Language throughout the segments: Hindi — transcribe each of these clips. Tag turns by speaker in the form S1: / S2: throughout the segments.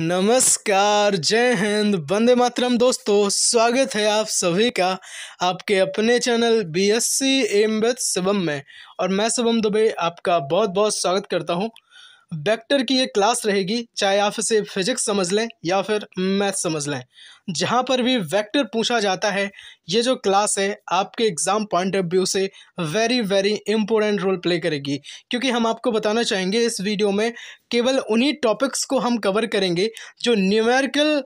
S1: नमस्कार जय हिंद वंदे मातरम दोस्तों स्वागत है आप सभी का आपके अपने channel B S C M Shubham में और मैं शुभम दुबे आपका बहुत बहुत स्वागत करता हूँ वेक्टर की एक क्लास रहेगी चाहे आप इसे फिजिक्स समझ लें या फिर मैथ समझ लें जहाँ पर भी वेक्टर पूछा जाता है ये जो क्लास है आपके एग्ज़ाम पॉइंट ऑफ व्यू से very very important role play करेगी क्योंकि हम आपको बताना चाहेंगे इस वीडियो में केवल उन्हीं टॉपिक्स को हम कवर करेंगे जो न्यूमेरिकल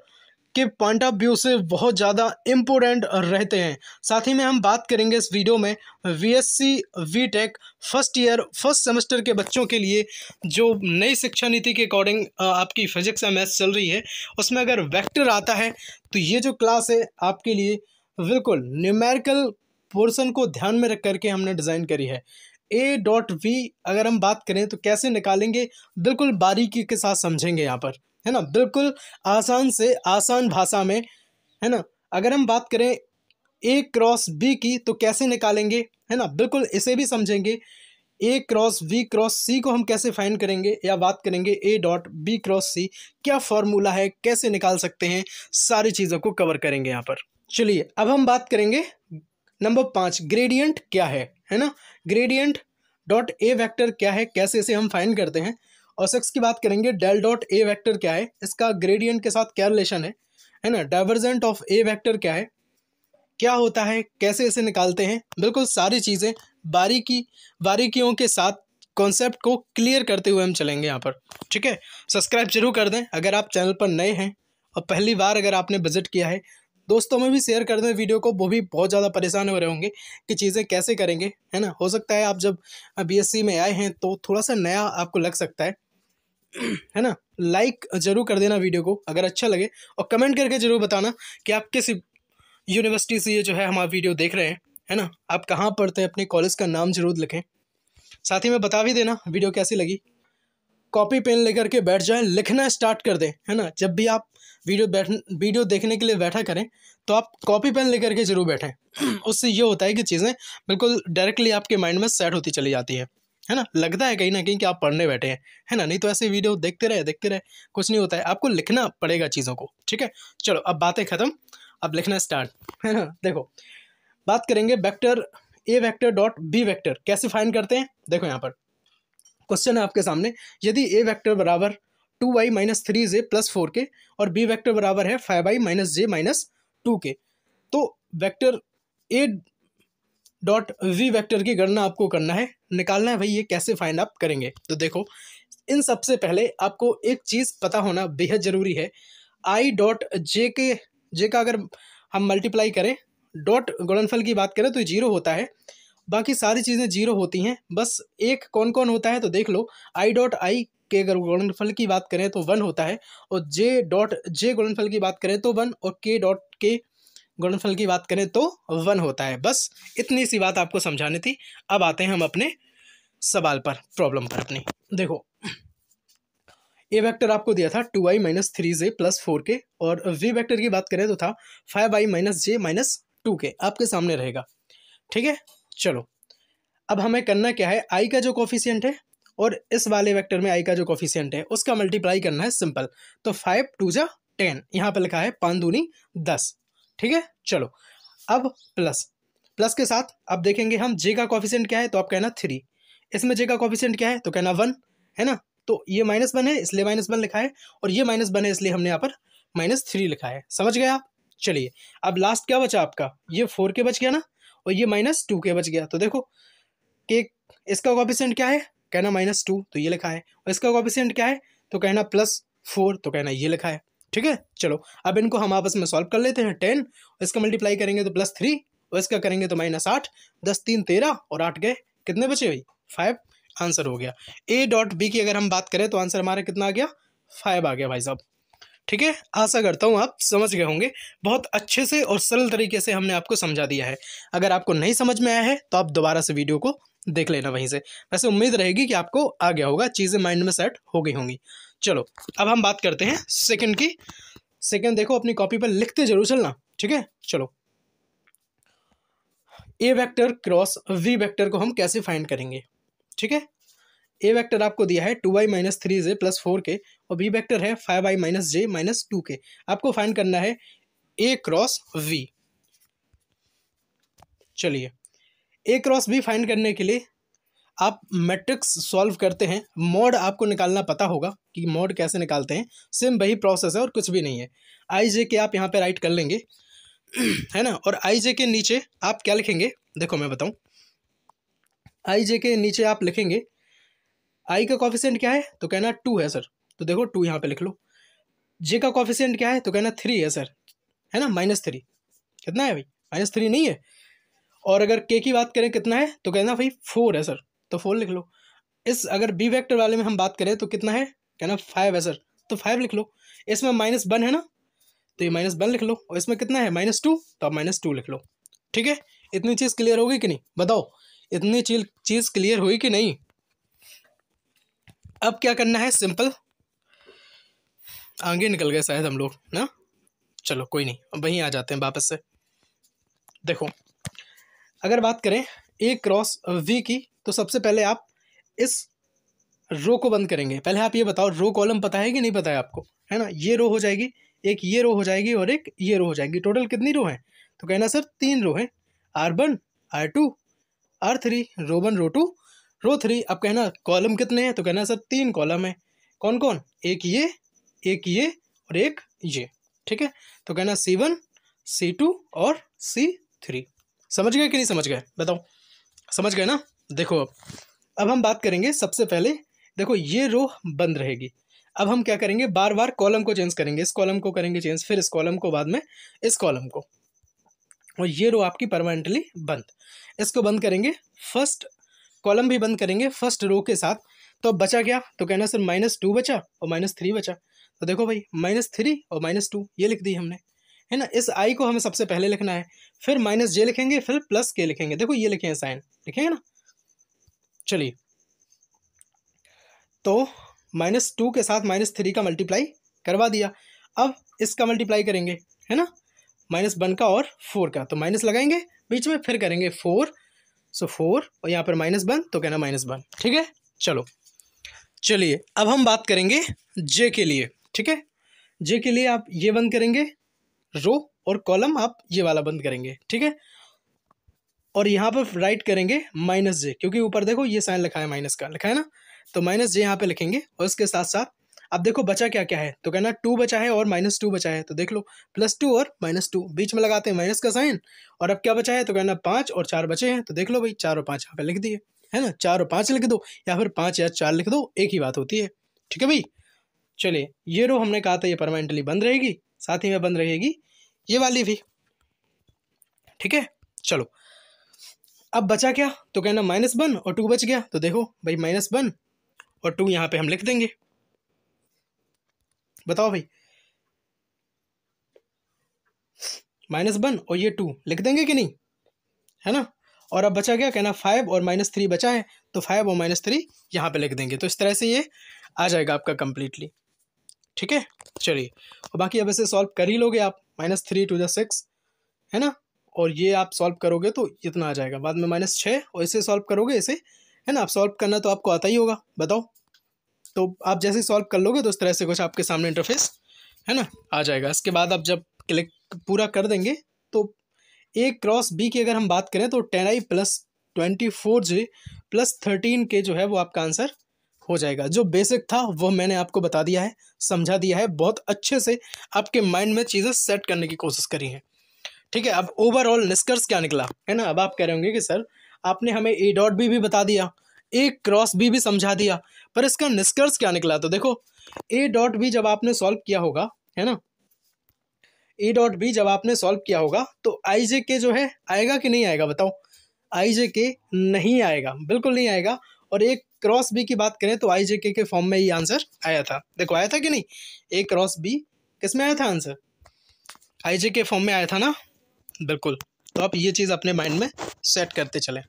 S1: के पॉइंट ऑफ व्यू से बहुत ज़्यादा इम्पोर्टेंट रहते हैं साथ ही में हम बात करेंगे इस वीडियो में B S C B tech first year first semester के बच्चों के लिए जो नई शिक्षा नीति के अकॉर्डिंग आपकी फिजिक्स या मैथ्स चल रही है उसमें अगर वैक्टर आता है तो ये जो क्लास है आपके लिए बिल्कुल न्यूमेरिकल पोर्सन को ध्यान में रख करके हमने डिज़ाइन करी है ए डॉट वी अगर हम बात करें तो कैसे निकालेंगे बिल्कुल बारीकी के साथ समझेंगे यहाँ पर है ना बिल्कुल आसान से आसान भाषा में है ना अगर हम बात करें ए क्रॉस बी की तो कैसे निकालेंगे है ना बिल्कुल इसे भी समझेंगे A cross B cross C को हम कैसे फाइंड करेंगे या बात करेंगे A dot B cross C क्या फॉर्मूला है कैसे निकाल सकते हैं सारी चीज़ों को कवर करेंगे यहाँ पर चलिए अब हम बात करेंगे नंबर पाँच ग्रेडियंट क्या है है ना ग्रेडियंट डॉट ए वैक्टर क्या है कैसे इसे हम फाइंड करते हैं और सिक्स की बात करेंगे डेल डॉट ए वैक्टर क्या है इसका ग्रेडियंट के साथ क्या रिलेशन है है ना डाइवर्जेंट ऑफ ए वैक्टर क्या है क्या होता है कैसे इसे निकालते हैं बिल्कुल सारी चीज़ें बारीकी बारीकियों के साथ कॉन्सेप्ट को क्लियर करते हुए हम चलेंगे यहाँ पर ठीक है सब्सक्राइब जरूर कर दें अगर आप चैनल पर नए हैं और पहली बार अगर आपने विजिट किया है दोस्तों में भी शेयर कर दें वीडियो को वो भी बहुत ज़्यादा परेशान हो रहे होंगे कि चीज़ें कैसे करेंगे है ना हो सकता है आप जब बीएससी में आए हैं तो थोड़ा सा नया आपको लग सकता है है ना लाइक ज़रूर कर देना वीडियो को अगर अच्छा लगे और कमेंट करके ज़रूर बताना कि आप किस यूनिवर्सिटी से ये जो है हमारा वीडियो देख रहे हैं है ना आप कहाँ पढ़ते हैं अपने कॉलेज का नाम ज़रूर लिखें साथ ही में बता भी देना वीडियो कैसी लगी कॉपी पेन लेकर के बैठ जाएं लिखना स्टार्ट कर दें है ना जब भी आप वीडियो बैठ वीडियो देखने के लिए बैठा करें तो आप कॉपी पेन लेकर के ज़रूर बैठें उससे ये होता है कि चीज़ें बिल्कुल डायरेक्टली आपके माइंड में सेट होती चली जाती है है ना लगता है कहीं ना कहीं कि आप पढ़ने बैठे हैं है ना नहीं तो ऐसे वीडियो देखते रहे देखते रहे कुछ नहीं होता है आपको लिखना पड़ेगा चीज़ों को ठीक है चलो अब बातें ख़त्म अब लिखना स्टार्ट है ना देखो बात करेंगे vector A vector dot B vector कैसे फाइन करते हैं देखो यहाँ पर क्वेश्चन है आपके सामने यदि ए वैक्टर बराबर टू वाई माइनस थ्री जे प्लस फोर के और बी वैक्टर बराबर है फाइव वाई माइनस जे माइनस टू के तो vector A dot B vector की गणना आपको करना है निकालना है भाई ये कैसे फाइंड आप करेंगे तो देखो इन सबसे पहले आपको एक चीज़ पता होना बेहद ज़रूरी है आई डॉट जे के जे का अगर हम मल्टीप्लाई करें डॉट गुणनफल की बात करें तो जीरो होता है बाकी सारी चीज़ें जीरो होती हैं बस एक कौन कौन होता है तो देख लो आई डॉट आई के अगर गुणनफल की बात करें तो वन होता है और जे डॉट जे गुणनफल की बात करें तो वन और के डॉट के गुणनफल की बात करें तो वन होता है बस इतनी सी बात आपको समझानी थी अब आते हैं हम अपने सवाल पर प्रॉब्लम पर अपनी देखो ए वेक्टर आपको दिया था टू आई माइनस थ्री जे प्लस फोर के और वी वेक्टर की बात करें तो था फाइव आई माइनस जे माइनस टू के आपके सामने रहेगा ठीक है चलो अब हमें करना क्या है आई का जो कॉफिशियंट है और इस वाले वेक्टर में आई का जो कॉफिशियंट है उसका मल्टीप्लाई करना है सिंपल तो फाइव टू जा टेन यहाँ पर लिखा है पाँच दूनी दस ठीक है चलो अब प्लस प्लस के साथ अब देखेंगे हम जे का कॉफिशियंट क्या है तो आप कहना थ्री इसमें जे का कॉफिशियंट क्या है तो कहना वन है ना तो ये माइनस वन है इसलिए माइनस वन लिखा है और ये माइनस वन है इसलिए हमने यहाँ पर माइनस थ्री लिखा है समझ गए आप चलिए अब लास्ट क्या बचा आपका ये फोर के बच गया ना और ये माइनस टू के बच गया तो देखो कि इसका कॉपिसेंट क्या है कहना माइनस टू तो ये लिखा है और इसका कॉपिसेंट क्या है तो कहना प्लस फोर तो कहना ये लिखा है ठीक है चलो अब इनको हम आपस में सॉल्व कर लेते हैं टेन और इसका मल्टीप्लाई करेंगे तो प्लस थ्री और इसका करेंगे तो माइनस आठ दस तीन तेरह और आठ गए कितने बचे भाई फाइव आंसर हो गया ए डॉट बी की अगर हम बात करें तो आंसर हमारा कितना आ गया फाइव आ गया भाई साहब ठीक है आशा करता हूँ आप समझ गए होंगे बहुत अच्छे से और सरल तरीके से हमने आपको समझा दिया है अगर आपको नहीं समझ में आया है तो आप दोबारा से वीडियो को देख लेना वहीं से वैसे उम्मीद रहेगी कि आपको आ गया होगा चीज़ें माइंड में सेट हो गई होंगी चलो अब हम बात करते हैं सेकंड की सेकंड देखो अपनी कॉपी पर लिखते जरूर चलना ठीक है चलो A vector cross we vector को हम कैसे फाइंड करेंगे ठीक है ए वेक्टर आपको दिया है टू वाई माइनस थ्री जे प्लस फोर के और बी वेक्टर है फाइव आई माइनस जे माइनस टू के आपको फाइंड करना है ए क्रॉस वी चलिए ए क्रॉस वी फाइंड करने के लिए आप मैट्रिक्स सॉल्व करते हैं मॉड आपको निकालना पता होगा कि मॉड कैसे निकालते हैं सेम वही प्रोसेस है और कुछ भी नहीं है आई जे के आप यहाँ पे राइट कर लेंगे है ना और आई जे के नीचे आप क्या लिखेंगे देखो मैं बताऊँ आई जे के नीचे आप लिखेंगे आई का कॉफिशेंट क्या है तो कहना टू है सर तो देखो टू यहाँ पे लिख लो जे का कॉफिशियंट क्या है तो कहना थ्री है सर है ना माइनस थ्री कितना है भाई माइनस थ्री नहीं है और अगर के की बात करें कितना है तो कहना भाई फोर है सर तो फोर लिख लो इस अगर बी वैक्टर वाले में हम बात करें तो कितना है कहना फाइव है सर तो फाइव लिख लो इसमें माइनस वन है ना तो ये माइनस वन लिख लो और इसमें कितना है माइनस टू तो आप माइनस टू लिख लो ठीक है इतनी चीज़ क्लियर होगी कि नहीं बताओ इतनी चीज़ चीज़ क्लियर हुई कि नहीं अब क्या करना है सिंपल आगे निकल गए शायद हम लोग ना चलो कोई नहीं अब वहीं आ जाते हैं वापस से देखो अगर बात करें ए क्रॉस वी की तो सबसे पहले आप इस रो को बंद करेंगे पहले आप ये बताओ रो कॉलम पता है कि नहीं पता है आपको है ना ये रो हो जाएगी एक ये रो हो जाएगी और एक ये रो हो जाएगी टोटल कितनी रो हैं तो कहना सर तीन रो हैं R one R two R three row one row two row three अब कहना कॉलम कितने हैं तो कहना सर तीन कॉलम है कौन कौन एक ये एक ये और एक ये ठीक है तो कहना सी वन सी टू और सी थ्री समझ गए कि नहीं समझ गए बताओ समझ गए ना देखो अब अब हम बात करेंगे सबसे पहले देखो ये रो बंद रहेगी अब हम क्या करेंगे बार बार कॉलम को चेंज करेंगे इस कॉलम को करेंगे चेंज फिर इस कॉलम को बाद में इस कॉलम को और ये रो आपकी परमानेंटली बंद इसको बंद करेंगे फर्स्ट कॉलम भी बंद करेंगे फर्स्ट रो के साथ तो अब बचा क्या तो कहना सर माइनस टू बचा और माइनस थ्री बचा तो देखो भाई माइनस थ्री और माइनस टू ये लिख दी हमने है ना इस आई को हमें सबसे पहले लिखना है फिर माइनस जे लिखेंगे फिर प्लस के लिखेंगे देखो ये लिखे हैं साइन लिखेंगे ना चलिए तो माइनस टू के साथ माइनस थ्री का मल्टीप्लाई करवा दिया अब इसका मल्टीप्लाई करेंगे है ना माइनस वन का और फोर का तो माइनस लगाएंगे बीच में फिर करेंगे फोर सो फोर और यहाँ पर माइनस वन तो कहना माइनस वन ठीक है चलो चलिए अब हम बात करेंगे जे के लिए ठीक है जे के लिए आप ये बंद करेंगे रो और कॉलम आप ये वाला बंद करेंगे ठीक है और यहाँ पर राइट करेंगे माइनस जे क्योंकि ऊपर देखो ये साइन लिखा है माइनस का लिखा है ना तो माइनस जे यहाँ पे लिखेंगे और इसके साथ साथ अब देखो बचा क्या क्या है तो कहना टू बचा है और माइनस टू बचा है तो देख लो प्लस टू और माइनस टू बीच में लगाते हैं माइनस का साइन और अब क्या बचा है तो कहना पाँच और चार बचे हैं तो देख लो भाई चार और पाँच यहाँ पे लिख दिए है ना चार और पाँच लिख दो या फिर पाँच या चार लिख दो एक ही बात होती है ठीक है भाई चलिए ये रो हमने कहा था ये परमानेंटली बंद रहेगी साथ ही में बंद रहेगी ये वाली भी ठीक है चलो अब बचा क्या तो कहना माइनस वन और टू बच गया तो देखो भाई माइनस वन और टू यहाँ पे हम लिख देंगे बताओ भाई माइनस वन और ये टू लिख देंगे कि नहीं है ना और अब बचा गया कहना फाइव और माइनस थ्री बचा है तो फाइव और माइनस थ्री यहाँ पर लिख देंगे तो इस तरह से ये आ जाएगा आपका कम्प्लीटली ठीक है चलिए और बाकी अब इसे सॉल्व कर ही लोगे आप minus three to the six है ना और ये आप सॉल्व करोगे तो इतना आ जाएगा बाद में माइनस छः और इसे सॉल्व करोगे इसे है ना आप सॉल्व करना तो आपको आता ही होगा बताओ तो आप जैसे सॉल्व कर लोगे तो उस तरह से कुछ आपके सामने इंटरफेस है ना आ जाएगा इसके बाद आप जब क्लिक पूरा कर देंगे तो ए क्रॉस बी की अगर हम बात करें तो ten i plus twenty four j plus thirteen k जो है वो आपका आंसर हो जाएगा जो बेसिक था वो मैंने आपको बता दिया है समझा दिया है बहुत अच्छे से आपके माइंड में चीज़ें सेट करने की कोशिश करी है ठीक है अब ओवरऑल निष्कर्ष क्या निकला है ना अब आप कह रहे होंगे कि सर आपने हमें ए डॉट बी भी बता दिया ए क्रॉस बी भी समझा दिया पर इसका निष्कर्ष क्या निकला तो देखो ए डॉट बी जब आपने सॉल्व किया होगा है ना ए डॉट बी जब आपने सॉल्व किया होगा तो आई जे के जो है आएगा कि नहीं आएगा बताओ आई जे के नहीं आएगा बिल्कुल नहीं आएगा और एक क्रॉस बी की बात करें तो आई जे के के फॉर्म में ये आंसर आया था देखो आया था कि नहीं ए क्रॉस बी किस में आया था आंसर आई जे के फॉर्म में आया था ना बिल्कुल तो आप ये चीज़ अपने माइंड में सेट करते चले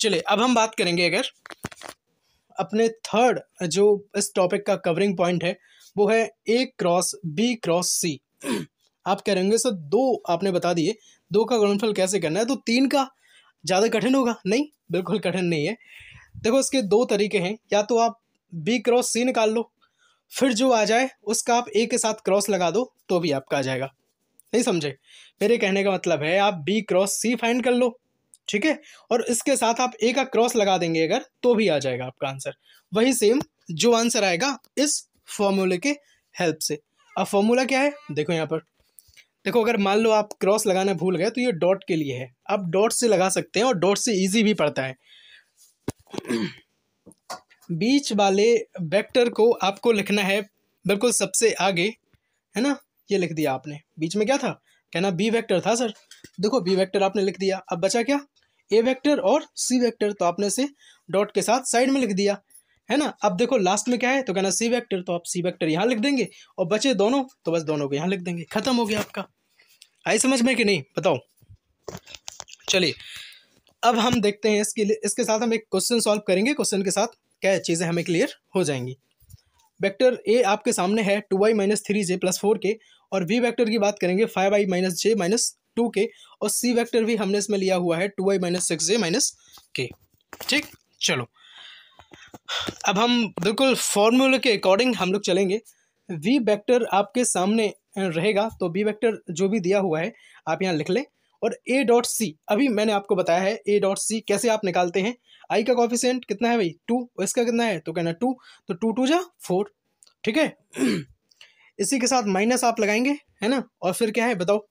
S1: चलिए अब हम बात करेंगे अगर अपने थर्ड जो इस टॉपिक का कवरिंग पॉइंट है वो है a cross B cross c आप कह रहे होंगे सर दो आपने बता दिए दो का गुणनफल कैसे करना है तो तीन का ज़्यादा कठिन होगा नहीं बिल्कुल कठिन नहीं है देखो इसके दो तरीके हैं या तो आप बी क्रॉस सी निकाल लो फिर जो आ जाए उसका आप ए के साथ क्रॉस लगा दो तो भी आपका आ जाएगा नहीं समझे मेरे कहने का मतलब है आप बी क्रॉस सी फाइंड कर लो ठीक है और इसके साथ आप ए का क्रॉस लगा देंगे अगर तो भी आ जाएगा आपका आंसर वही सेम जो आंसर आएगा इस फॉर्मूले के हेल्प से अब फॉर्मूला क्या है देखो यहाँ पर देखो अगर मान लो आप क्रॉस लगाना भूल गए तो ये डॉट के लिए है आप डॉट से लगा सकते हैं और डॉट से इजी भी पड़ता है बीच वाले वेक्टर को आपको लिखना है बिल्कुल सबसे आगे है ना ये लिख दिया आपने बीच में क्या था कहना बी वेक्टर था सर देखो बी वेक्टर आपने लिख दिया अब बचा क्या ए वेक्टर और सी वेक्टर तो आपने से डॉट के साथ साइड में लिख दिया है ना अब देखो लास्ट में क्या है तो कहना सी वेक्टर तो आप सी वेक्टर यहाँ लिख देंगे और बचे दोनों तो बस दोनों को यहाँ लिख देंगे खत्म हो गया आपका आई समझ में कि नहीं बताओ चलिए अब हम देखते हैं इसके लिए इसके साथ हम एक क्वेश्चन सॉल्व करेंगे क्वेश्चन के साथ क्या चीज़ें हमें क्लियर हो जाएंगी वेक्टर ए आपके सामने है टू वाई माइनस थ्री जे प्लस फोर के और वी वेक्टर की बात करेंगे फाइव आई माइनस जे माइनस टू के और सी वेक्टर भी हमने इसमें लिया हुआ है टू आई minus six j minus k ठीक चलो अब हम बिल्कुल फॉर्मूले के अकॉर्डिंग हम लोग चलेंगे वी वेक्टर आपके सामने रहेगा तो बी वेक्टर जो भी दिया हुआ है आप यहाँ लिख लें और ए डॉट सी अभी मैंने आपको बताया है ए डॉट सी कैसे आप निकालते हैं आई का कॉफिशेंट कितना है भाई टू इसका कितना है तो कहना टू तो टू टू जा फोर ठीक है इसी के साथ माइनस आप लगाएंगे है ना और फिर क्या है बताओ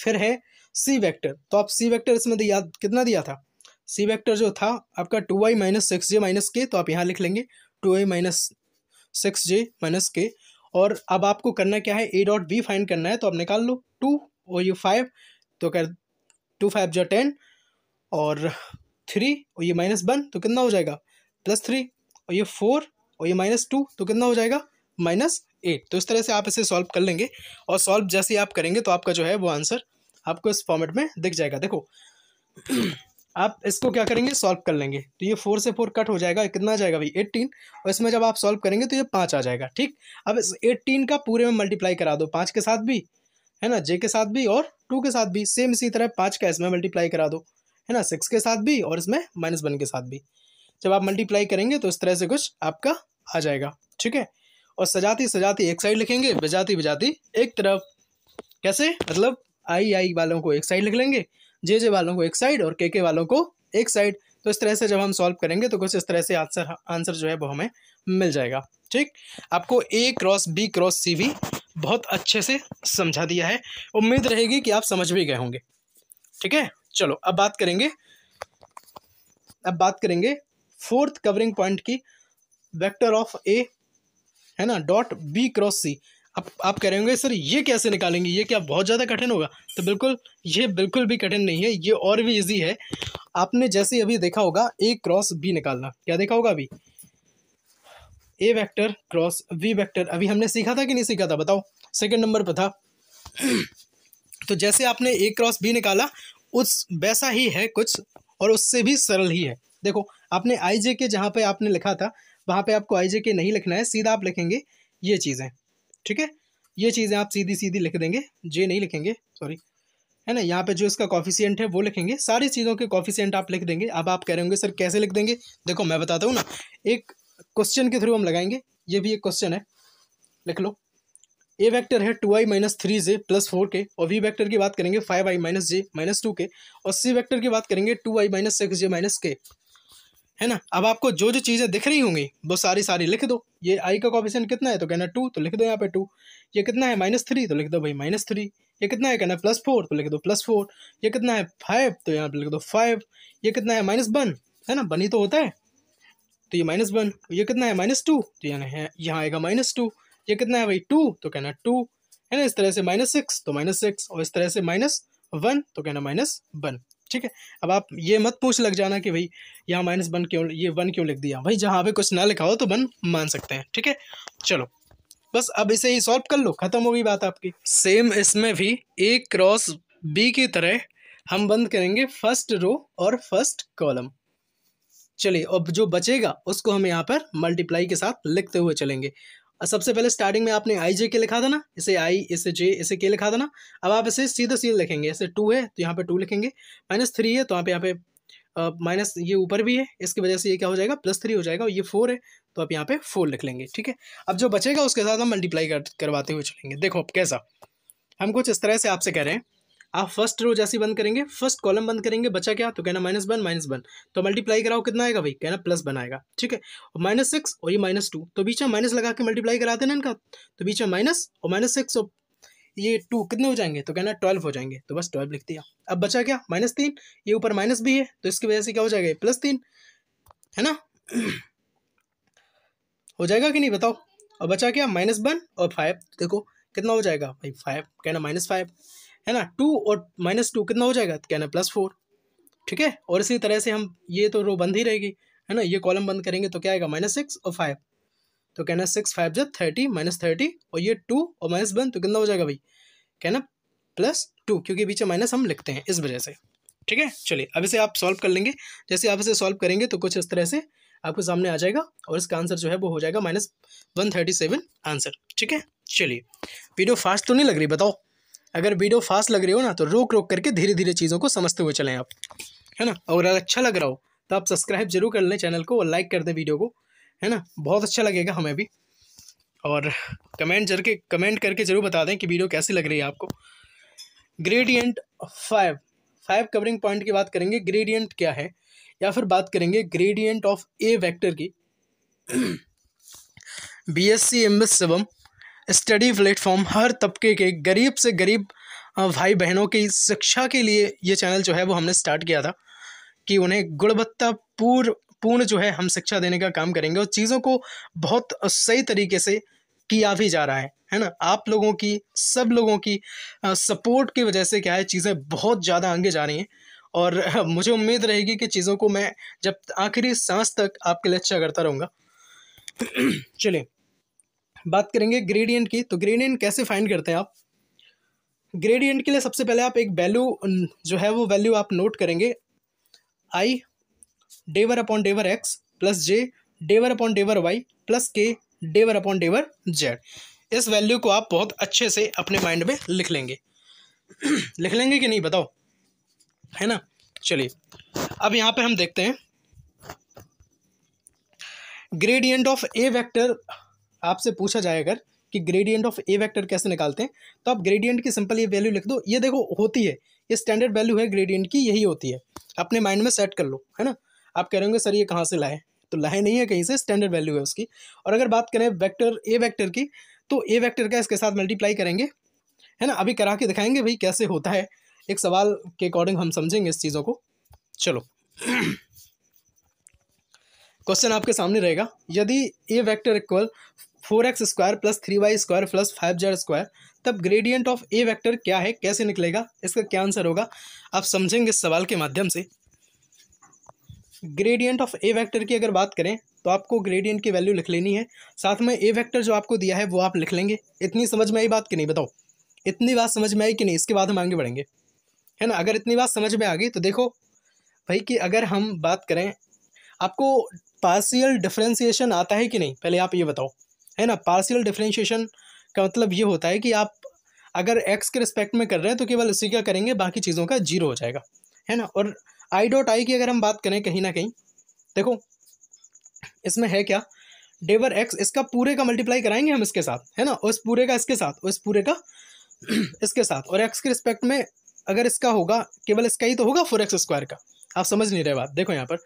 S1: फिर है सी वेक्टर तो आप सी वेक्टर इसमें दिया कितना दिया था सी वेक्टर जो था आपका two Y minus six j minus k तो आप यहाँ लिख लेंगे two Y minus six j minus k और अब आपको करना क्या है ए डॉट बी फाइंड करना है तो आप निकाल लो टू ओ ये फाइव तो कर टू फाइव जो टेन और थ्री और ये माइनस वन तो कितना हो जाएगा प्लस थ्री और ये फोर और ये माइनस टू तो कितना हो जाएगा माइनस एट तो इस तरह से आप इसे सॉल्व कर लेंगे और सॉल्व जैसे आप करेंगे तो आपका जो है वो आंसर आपको इस फॉर्मेट में दिख जाएगा देखो आप इसको क्या करेंगे सॉल्व कर लेंगे तो ये फोर से फोर कट हो जाएगा कितना आ जाएगा भाई एट्टीन और इसमें जब आप सॉल्व करेंगे तो ये पाँच आ जाएगा ठीक अब इस एट्टीन का पूरे में मल्टीप्लाई करा दो पाँच के साथ भी है ना जे के साथ भी और टू के साथ भी सेम इसी तरह पाँच का इसमें मल्टीप्लाई करा दो है ना सिक्स के साथ भी और इसमें माइनस वन के साथ भी जब आप मल्टीप्लाई करेंगे तो इस तरह से कुछ आपका आ जाएगा ठीक है और सजाती सजाती एक साइड लिखेंगे बजाती बजाती एक तरफ कैसे मतलब आई आई वालों को एक साइड लिख लेंगे जे जे वालों को एक साइड और के के वालों को एक साइड तो इस तरह से जब हम सॉल्व करेंगे तो कुछ इस तरह से आंसर आंसर जो है वो हमें मिल जाएगा ठीक आपको a cross B cross c भी बहुत अच्छे से समझा दिया है उम्मीद रहेगी कि आप समझ भी गए होंगे ठीक है चलो अब बात करेंगे अब बात करेंगे फोर्थ कवरिंग पॉइंट की वेक्टर ऑफ ए है ना डॉट बी क्रॉस सी अब आप कह रहे होंगे सर ये कैसे निकालेंगे ये क्या बहुत ज़्यादा कठिन होगा तो बिल्कुल ये बिल्कुल भी कठिन नहीं है ये और भी इजी है आपने जैसे अभी देखा होगा ए क्रॉस बी निकालना क्या देखा होगा अभी a vector cross we vector अभी हमने सीखा था कि नहीं सीखा था बताओ सेकंड नंबर पर था तो जैसे आपने ए क्रॉस बी निकाला उस वैसा ही है कुछ और उससे भी सरल ही है देखो आपने आई जे के जहाँ पर आपने लिखा था वहाँ पर आपको आई जे के नहीं लिखना है सीधा आप लिखेंगे ये चीज़ें ठीक है ये चीज़ें आप सीधी सीधी लिख देंगे जे नहीं लिखेंगे सॉरी है ना यहाँ पे जो इसका कॉफिशियंट है वो लिखेंगे सारी चीज़ों के कॉफिशियंट आप लिख देंगे अब आप कह रहे होंगे सर कैसे लिख देंगे देखो मैं बताता हूँ ना एक क्वेश्चन के थ्रू हम लगाएंगे ये भी एक क्वेश्चन है लिख लो ए वैक्टर है टू आई माइनस थ्री जे प्लस फोर के और वी वैक्टर की बात करेंगे फाइव आई माइनस जे माइनस टू के और सी वैक्टर की बात करेंगे टू आई minus six j minus k है ना अब आपको जो जो चीज़ें दिख रही होंगी वो सारी सारी लिख दो ये आई का कॉपिशन कितना है तो कहना टू तो लिख दो यहाँ पे टू ये कितना है माइनस थ्री तो लिख दो भाई माइनस थ्री ये कितना है कहना प्लस फोर तो लिख दो प्लस फोर ये कितना है फाइव तो यहाँ पे लिख दो फाइव ये कितना है माइनस वन है ना बनी तो होता है तो ये माइनस वन ये कितना है माइनस टू तो यहाँ है यहाँ आएगा माइनस टू ये कितना है भाई टू तो कहना टू है ना इस तरह से माइनस सिक्स तो माइनस सिक्स और इस तरह से माइनस वन तो कहना माइनस वन ठीक है अब आप ये मत पूछ लग जाना कि भाई यहाँ माइनस वन क्यों ये वन क्यों लिख दिया भाई जहाँ पे कुछ ना लिखा हो तो वन मान सकते हैं ठीक है चलो बस अब इसे ही सॉल्व कर लो ख़त्म होगी बात आपकी सेम इसमें भी ए क्रॉस बी की तरह हम बंद करेंगे फर्स्ट रो और फर्स्ट कॉलम चलिए अब जो बचेगा उसको हम यहाँ पर मल्टीप्लाई के साथ लिखते हुए चलेंगे सबसे पहले स्टार्टिंग में आपने आई जे के लिखा था ना इसे आई इसे जे इसे के लिखा था ना अब आप इसे सीधे सीधे लिखेंगे ऐसे टू है तो यहाँ पे टू लिखेंगे माइनस थ्री है तो आप यहाँ पे माइनस ये ऊपर भी है इसकी वजह से ये क्या हो जाएगा प्लस थ्री हो जाएगा और ये फोर है तो आप यहाँ पे फोर लिख लेंगे ठीक है अब जो बचेगा उसके साथ हम मल्टीप्लाई करवाते हुए चलेंगे देखो अब कैसा हम कुछ इस तरह से आपसे कह रहे हैं आप फर्स्ट रो जैसी बंद करेंगे फर्स्ट कॉलम बंद करेंगे बचा क्या तो कहना माइनस वन माइनस वन तो मल्टीप्लाई कराओ कितना आएगा भाई कहना प्लस वन आएगा ठीक है और माइनस सिक्स और ये माइनस टू तो बीच में माइनस लगा के मल्टीप्लाई कराते ना इनका तो बीच में माइनस और माइनस सिक्स और ये टू कितने हो जाएंगे तो कहना ट्वेल्व हो जाएंगे तो बस ट्वेल्व लिख दिया अब बचा क्या माइनस तीन ये ऊपर माइनस भी है तो इसकी वजह से क्या हो जाएगा प्लस तीन है ना हो जाएगा कि नहीं बताओ और बचा क्या माइनस वन और फाइव देखो कितना हो जाएगा भाई फाइव कहना माइनस फाइव है ना टू और माइनस टू कितना हो जाएगा तो कहना प्लस फोर ठीक है और इसी तरह से हम ये तो रो बंद ही रहेगी है ना ये कॉलम बंद करेंगे तो क्या आएगा माइनस सिक्स और फाइव तो कहना सिक्स फाइव जब थर्टी माइनस थर्टी और ये टू और माइनस वन तो कितना हो जाएगा भाई कहना प्लस टू क्योंकि बीच में माइनस हम लिखते हैं इस वजह से ठीक है चलिए अब इसे आप सॉल्व कर लेंगे जैसे आप इसे सॉल्व करेंगे तो कुछ इस तरह से आपके सामने आ जाएगा और इसका आंसर जो है वो हो जाएगा minus one thirty seven answer ठीक है चलिए वीडियो फास्ट तो नहीं लग रही बताओ अगर वीडियो फास्ट लग रही हो ना तो रोक रोक करके धीरे धीरे चीज़ों को समझते हुए चलें आप है ना और अगर अच्छा लग रहा हो तो आप सब्सक्राइब जरूर कर लें चैनल को और लाइक कर दें वीडियो को है ना बहुत अच्छा लगेगा हमें भी और कमेंट जर के कमेंट करके ज़रूर बता दें कि वीडियो कैसी लग रही है आपको gradient five five covering point की बात करेंगे ग्रेडियंट क्या है या फिर बात करेंगे ग्रेडियंट ऑफ ए वेक्टर की B S C M S सेवम स्टडी प्लेटफॉर्म हर तबके के गरीब से गरीब भाई बहनों की शिक्षा के लिए ये चैनल जो है वो हमने स्टार्ट किया था कि उन्हें गुणवत्ता पूर्ण पूर्ण जो है हम शिक्षा देने का काम करेंगे और चीज़ों को बहुत सही तरीके से किया भी जा रहा है है ना आप लोगों की सब लोगों की सपोर्ट की वजह से क्या है चीज़ें बहुत ज़्यादा आगे जा रही हैं और मुझे उम्मीद रहेगी कि चीज़ों को मैं जब आखिरी सांस तक आपके लिए अच्छा करता रहूँगा चलिए बात करेंगे ग्रेडियंट की तो ग्रेडियंट कैसे फाइंड करते हैं आप ग्रेडियंट के लिए सबसे पहले आप एक वैल्यू जो है वो वैल्यू आप नोट करेंगे i del upon del x plus j del upon del y plus k del upon del z इस वैल्यू को आप बहुत अच्छे से अपने माइंड में लिख लेंगे लिख लेंगे कि नहीं बताओ है ना चलिए अब यहाँ पे हम देखते हैं ग्रेडियंट ऑफ ए वेक्टर आपसे पूछा जाए अगर कि ग्रेडियंट ऑफ ए वेक्टर कैसे निकालते हैं तो आप ग्रेडियंट की सिंपल ये वैल्यू लिख दो ये देखो होती है ये स्टैंडर्ड वैल्यू है ग्रेडियंट की यही होती है अपने माइंड में सेट कर लो है ना आप कह रहे होंगे सर ये कहाँ से लाए तो लाए नहीं है कहीं से स्टैंडर्ड वैल्यू है उसकी और अगर बात करें वैक्टर ए वैक्टर की तो ए वैक्टर का इसके साथ मल्टीप्लाई करेंगे है ना अभी करा के दिखाएंगे भाई कैसे होता है एक सवाल के अकॉर्डिंग हम समझेंगे इस चीज़ों को चलो क्वेश्चन आपके सामने रहेगा यदि a vector equal four x square plus three y square plus five z square तब ग्रेडियंट ऑफ ए वेक्टर क्या है कैसे निकलेगा इसका क्या आंसर होगा आप समझेंगे इस सवाल के माध्यम से ग्रेडियंट ऑफ ए वेक्टर की अगर बात करें तो आपको ग्रेडियंट की वैल्यू लिख लेनी है साथ में ए वेक्टर जो आपको दिया है वो आप लिख लेंगे इतनी समझ में आई बात कि नहीं बताओ इतनी बात समझ में आई कि नहीं इसके बाद हम आगे बढ़ेंगे है ना अगर इतनी बात समझ में आ गई तो देखो भाई कि अगर हम बात करें आपको पार्सियल डिफ्रेंसीशन आता है कि नहीं पहले आप ये बताओ है ना पार्सियल डिफ्रेंशिएशन का मतलब ये होता है कि आप अगर एक्स के रिस्पेक्ट में कर रहे हैं तो केवल इसी का करेंगे बाकी चीज़ों का जीरो हो जाएगा है ना और आई डॉट आई की अगर हम बात करें कहीं ना कहीं देखो इसमें है क्या डेवर एक्स इसका पूरे का मल्टीप्लाई कराएंगे हम इसके साथ है ना उस पूरे का इसके साथ उस पूरे का इसके साथ और एक्स के रिस्पेक्ट में अगर इसका होगा केवल इसका ही तो होगा फोर एक्स स्क्वायर का आप समझ नहीं रहे बात देखो यहाँ पर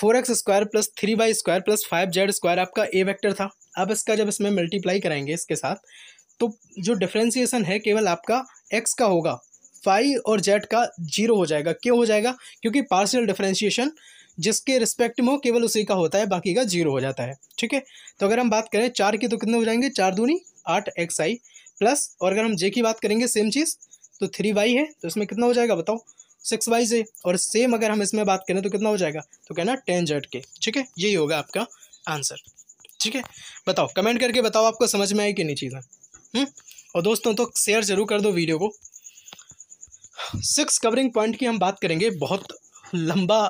S1: four x square plus three y square plus five z square आपका ए वेक्टर था अब इसका जब इसमें मल्टीप्लाई कराएंगे इसके साथ तो जो डिफ्रेंसीसन है केवल आपका एक्स का होगा फाइव और जेड का जीरो हो जाएगा क्यों हो जाएगा क्योंकि पार्शियल डिफ्रेंशिएशन जिसके रिस्पेक्ट में हो केवल उसी का होता है बाकी का जीरो हो जाता है ठीक है तो अगर हम बात करें चार की तो कितने हो जाएंगे चार दूनी आठ एक्स आई प्लस और अगर हम जे की बात करेंगे सेम चीज़ तो थ्री वाई है तो इसमें कितना हो जाएगा बताओ सिक्स वाई जे और सेम अगर हम इसमें बात करें तो कितना हो जाएगा तो कहना टेन जेड के ठीक है यही होगा आपका आंसर ठीक है बताओ कमेंट करके बताओ आपको समझ में आई कि नहीं चीज़ें हम्म? और दोस्तों तो शेयर ज़रूर कर दो वीडियो को सिक्स कवरिंग पॉइंट की हम बात करेंगे बहुत लंबा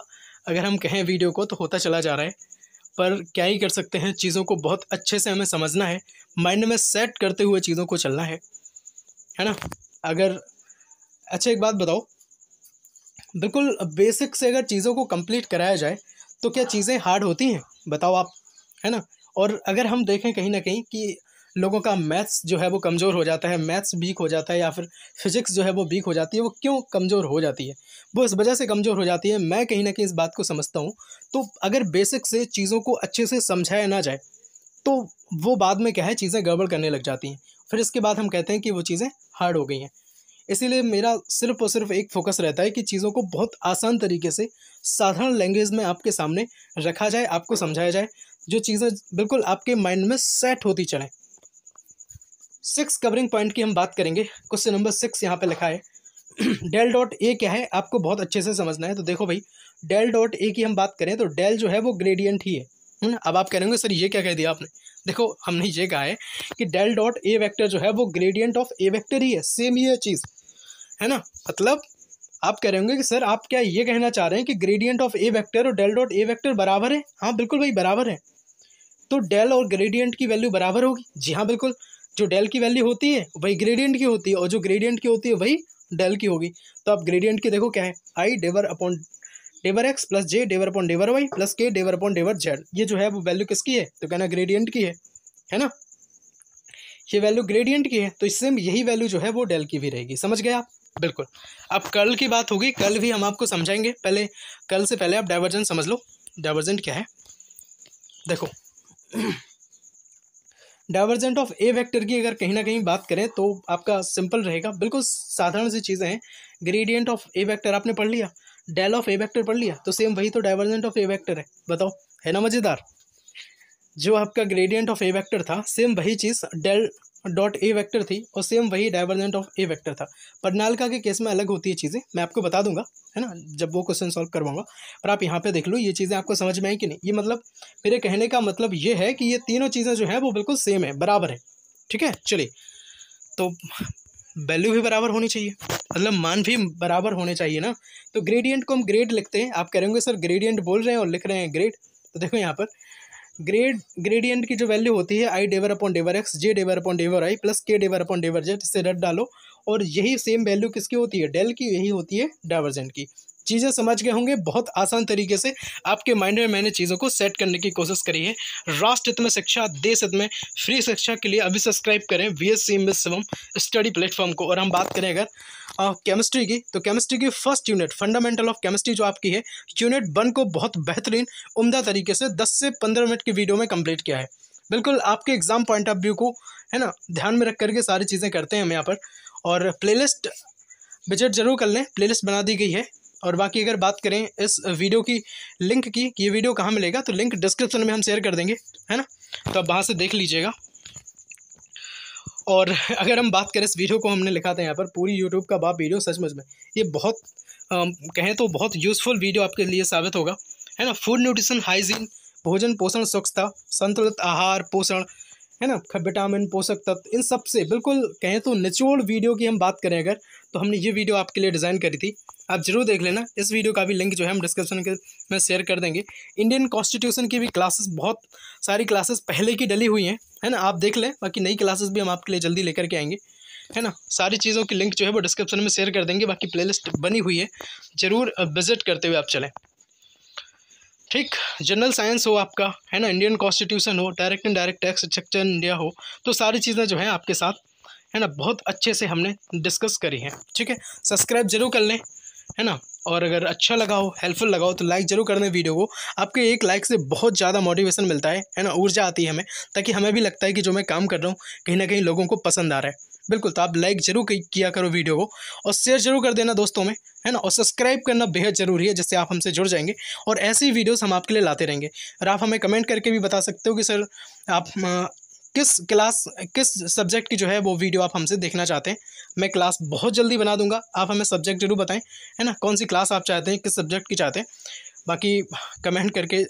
S1: अगर हम कहें वीडियो को तो होता चला जा रहा है पर क्या ही कर सकते हैं चीज़ों को बहुत अच्छे से हमें समझना है माइंड में सेट करते हुए चीज़ों को चलना है है ना अगर अच्छा एक बात बताओ बिल्कुल बेसिक से अगर चीज़ों को कंप्लीट कराया जाए तो क्या चीज़ें हार्ड होती हैं बताओ आप है ना और अगर हम देखें कहीं ना कहीं कि लोगों का मैथ्स जो है वो कमज़ोर हो जाता है मैथ्स वीक हो जाता है या फिर फिजिक्स जो है वो वीक हो जाती है वो क्यों कमज़ोर हो जाती है वो इस वजह से कमज़ोर हो जाती है मैं कहीं ना कहीं इस बात को समझता हूँ तो अगर बेसिक से चीज़ों को अच्छे से समझाया ना जाए तो वो बाद में क्या है चीज़ें गड़बड़ करने लग जाती हैं फिर इसके बाद हम कहते हैं कि वो चीज़ें हार्ड हो गई हैं इसीलिए मेरा सिर्फ और सिर्फ एक फोकस रहता है कि चीज़ों को बहुत आसान तरीके से साधारण लैंग्वेज में आपके सामने रखा जाए आपको समझाया जाए जो चीज़ें बिल्कुल आपके माइंड में सेट होती चलें सिक्स कवरिंग पॉइंट की हम बात करेंगे क्वेश्चन नंबर सिक्स यहाँ पे लिखा है डेल डॉट ए क्या है आपको बहुत अच्छे से समझना है तो देखो भाई डेल डॉट ए की हम बात करें तो डेल जो है वो ग्रेडियंट ही है ना हम्म, अब आप कह रहे होंगे सर ये क्या कह दिया आपने देखो हमने ये कहा है कि डेल डॉट ए वेक्टर जो है वो ग्रेडियंट ऑफ ए वेक्टर ही है सेम ही है चीज़ है ना मतलब आप कह रहे होंगे कि सर आप क्या ये कहना चाह रहे हैं कि ग्रेडियंट ऑफ ए वेक्टर और डेल डॉट ए वेक्टर बराबर है हाँ बिल्कुल भाई बराबर है तो डेल और ग्रेडियंट की वैल्यू बराबर होगी जी हाँ बिल्कुल जो डेल की वैल्यू होती है वही ग्रेडियंट की होती है और जो ग्रेडियंट की होती है वही डेल की होगी तो आप ग्रेडियंट की देखो क्या है i del upon del x plus j del upon del y plus k del upon del Z ये जो है वो वैल्यू किसकी है तो कहना ग्रेडियंट की है है ना ये वैल्यू ग्रेडियंट की है तो इससे यही वैल्यू जो है वो डेल की भी रहेगी समझ गए आप बिल्कुल अब कल की बात होगी कल भी हम आपको समझाएंगे पहले कल से पहले आप डाइवर्जेंट समझ लो डाइवर्जेंट क्या है देखो डाइवर्जेंट ऑफ ए वेक्टर की अगर कहीं ना कहीं बात करें तो आपका सिंपल रहेगा बिल्कुल साधारण सी चीज़ें हैं ग्रेडियंट ऑफ ए वेक्टर आपने पढ़ लिया डेल ऑफ ए वेक्टर पढ़ लिया तो सेम वही तो डाइवर्जेंट ऑफ ए वेक्टर है बताओ है ना मज़ेदार जो आपका ग्रेडियंट ऑफ ए वेक्टर था सेम वही चीज़ डेल डॉट ए वेक्टर थी और सेम वही डाइवर्जेंट ऑफ ए वेक्टर था पटनालका के केस में अलग होती है चीज़ें मैं आपको बता दूंगा है ना जब वो क्वेश्चन सॉल्व करवाऊंगा पर आप यहाँ पे देख लो ये चीज़ें आपको समझ में आई कि नहीं ये मतलब मेरे कहने का मतलब ये है कि ये तीनों चीज़ें जो हैं वो बिल्कुल सेम है बराबर है ठीक है चलिए तो वैल्यू भी बराबर होनी चाहिए मतलब मान भी बराबर होने चाहिए ना तो ग्रेडियंट को हम ग्रेड लिखते हैं आप कह रहे होंगे सर ग्रेडियंट बोल रहे हैं और लिख रहे हैं ग्रेड तो देखो यहाँ पर ग्रेड ग्रेडियंट की जो वैल्यू होती है i del upon del x j del upon del i plus k del upon del z इससे रेड डालो और यही सेम वैल्यू किसकी होती है डेल की यही होती है डाइवर्जेंट की चीज़ें समझ गए होंगे बहुत आसान तरीके से आपके माइंड में मैंने चीज़ों को सेट करने की कोशिश करी है राष्ट्र हित में शिक्षा देश हित में फ्री शिक्षा के लिए अभी सब्सक्राइब करें V S C study platform को और हम बात करें अगर केमिस्ट्री की तो केमिस्ट्री की first unit fundamental of chemistry जो आपकी है यूनिट वन को बहुत बेहतरीन उम्दा तरीके से दस से पंद्रह मिनट की वीडियो में कम्प्लीट किया है बिल्कुल आपके एग्ज़ाम पॉइंट ऑफ व्यू को है ना ध्यान में रख करके सारी चीज़ें करते हैं हम यहाँ पर और प्लेलिस्ट विजिट जरूर कर लें प्लेलिस्ट बना दी गई है और बाकी अगर बात करें इस वीडियो की लिंक की कि ये वीडियो कहाँ मिलेगा तो लिंक डिस्क्रिप्शन में हम शेयर कर देंगे है ना तो आप वहाँ से देख लीजिएगा और अगर हम बात करें इस वीडियो को हमने लिखा था यहाँ पर पूरी यूट्यूब का बाप वीडियो सचमुच में ये बहुत कहें तो बहुत यूज़फुल वीडियो आपके लिए साबित होगा है ना फूड न्यूट्रिशन हाइजीन भोजन पोषण स्वच्छता संतुलित आहार पोषण है ना विटामिन पोषक तत्व इन सब से बिल्कुल कहें तो निचोड़ वीडियो की हम बात करें अगर तो हमने ये वीडियो आपके लिए डिज़ाइन करी थी आप जरूर देख लेना इस वीडियो का भी लिंक जो है हम डिस्क्रिप्शन के में शेयर कर देंगे इंडियन कॉन्स्टिट्यूशन की भी क्लासेस बहुत सारी क्लासेस पहले की डली हुई हैं है ना आप देख लें बाकी नई क्लासेस भी हम आपके लिए जल्दी लेकर के आएंगे है ना सारी चीज़ों की लिंक जो है वो डिस्क्रिप्शन में शेयर कर देंगे बाकी प्ले बनी हुई है ज़रूर विजिट करते हुए आप चलें ठीक जनरल साइंस हो आपका है ना इंडियन कॉन्स्टिट्यूशन हो direct and direct tax structure India हो तो सारी चीज़ें जो हैं आपके साथ है ना बहुत अच्छे से हमने डिस्कस करी हैं ठीक है सब्सक्राइब जरूर कर लें है ना और अगर अच्छा लगा हो हेल्पफुल लगा हो तो लाइक ज़रूर कर दें वीडियो को आपके एक लाइक से बहुत ज़्यादा मोटिवेशन मिलता है है ना ऊर्जा आती है हमें ताकि हमें भी लगता है कि जो मैं काम कर रहा हूँ कहीं ना कहीं लोगों को पसंद आ रहा है बिल्कुल तो आप लाइक जरूर किया करो वीडियो को और शेयर जरूर कर देना दोस्तों में है ना और सब्सक्राइब करना बेहद ज़रूरी है जिससे आप हमसे जुड़ जाएंगे और ऐसी वीडियोस हम आपके लिए लाते रहेंगे और आप हमें कमेंट करके भी बता सकते हो कि सर आप किस क्लास किस सब्जेक्ट की जो है वो वीडियो आप हमसे देखना चाहते हैं मैं क्लास बहुत जल्दी बना दूंगा आप हमें सब्जेक्ट जरूर बताएं है ना कौन सी क्लास आप चाहते हैं किस सब्जेक्ट की चाहते हैं बाकी कमेंट करके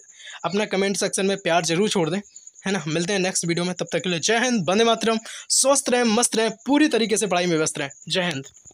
S1: अपना कमेंट सेक्शन में प्यार जरूर छोड़ दें है ना मिलते हैं नेक्स्ट वीडियो में तब तक के लिए जय हिंद बंदे मातरम स्वस्थ रहें मस्त रहें पूरी तरीके से पढ़ाई में व्यस्त रहें जय हिंद